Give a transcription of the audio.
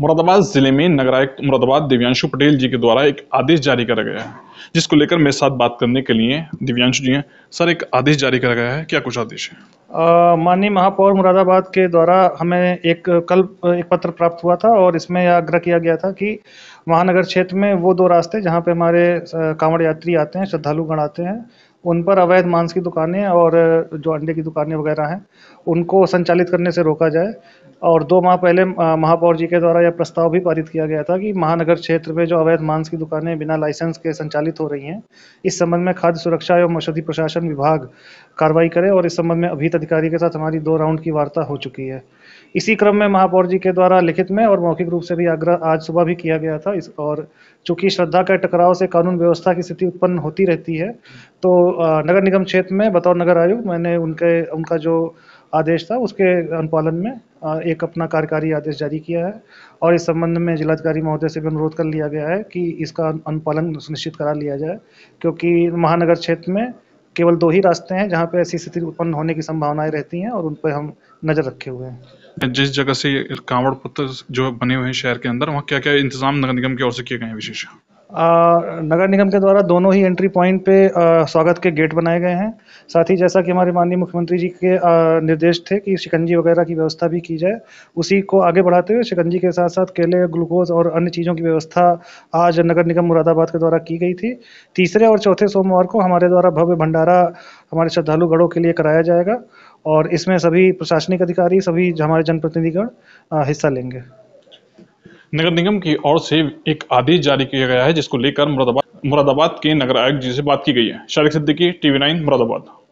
मुरादाबाद जिले में नगरायुक्त मुरादाबाद दिव्यांशु पटेल जी के द्वारा एक आदेश जारी करा गया है जिसको लेकर मेरे साथ बात करने के लिए दिव्यांशु जी हैं सर एक आदेश जारी करा गया है क्या कुछ आदेश है माननीय महापौर मुरादाबाद के द्वारा हमें एक कल एक पत्र प्राप्त हुआ था और इसमें यह आग्रह किया गया था कि महानगर क्षेत्र में वो दो रास्ते जहाँ पे हमारे कांवड़ यात्री आते हैं श्रद्धालुगण आते हैं उन पर अवैध मांस की दुकानें और जो अंडे की दुकानें वगैरह हैं उनको संचालित करने से रोका जाए और दो माह पहले महापौर जी के द्वारा यह प्रस्ताव भी पारित किया गया था कि महानगर क्षेत्र में जो अवैध मांस की दुकानें बिना लाइसेंस के संचालित संचालित हो रही हैं इस संबंध में खाद्य सुरक्षा एवं औषधि प्रशासन विभाग कार्रवाई करे और इस संबंध में अभित अधिकारी के साथ हमारी दो राउंड की वार्ता हो चुकी है इसी क्रम में महापौर जी के द्वारा लिखित में और मौखिक रूप से भी आग्रह आज सुबह भी किया गया था इस और चूंकि श्रद्धा के टकराव से कानून व्यवस्था की स्थिति उत्पन्न होती रहती है तो नगर निगम क्षेत्र में बतौर नगर आयुक्त मैंने उनके उनका जो आदेश था उसके अनुपालन में एक अपना कार्यकारी आदेश जारी किया है और इस संबंध में जिलाधिकारी महोदय से भी अनुरोध कर लिया गया है कि इसका अनुपालन सुनिश्चित करा लिया जाए क्योंकि महानगर क्षेत्र में केवल दो ही रास्ते हैं जहाँ पे ऐसी स्थिति उत्पन्न होने की संभावनाएं रहती हैं और उन पर हम नज़र रखे हुए हैं जिस जगह से कांवड़ पुत्र जो बने हुए हैं शहर के अंदर वहाँ क्या क्या इंतजाम नगर निगम की ओर से किए गए हैं विशेष नगर निगम के द्वारा दोनों ही एंट्री पॉइंट पे स्वागत के गेट बनाए गए हैं साथ ही जैसा कि हमारे माननीय मुख्यमंत्री जी के निर्देश थे कि शिकंजी वगैरह की व्यवस्था भी की जाए उसी को आगे बढ़ाते हुए शिकंजी के साथ साथ केले ग्लूकोज और अन्य चीज़ों की व्यवस्था आज नगर निगम मुरादाबाद के द्वारा की गई थी तीसरे और चौथे सोमवार को हमारे द्वारा भव्य भंडारा हमारे श्रद्धालुगढ़ों के लिए कराया जाएगा और इसमें सभी प्रशासनिक अधिकारी सभी हमारे जनप्रतिनिधिगण हिस्सा लेंगे नगर निगम की ओर से एक आदेश जारी किया गया है जिसको लेकर मुरादाबाद मुरादाबाद के नगर आयुक्त जी से बात की गई है शारिक सिद्दीकी टीवी नाइन मुरादाबाद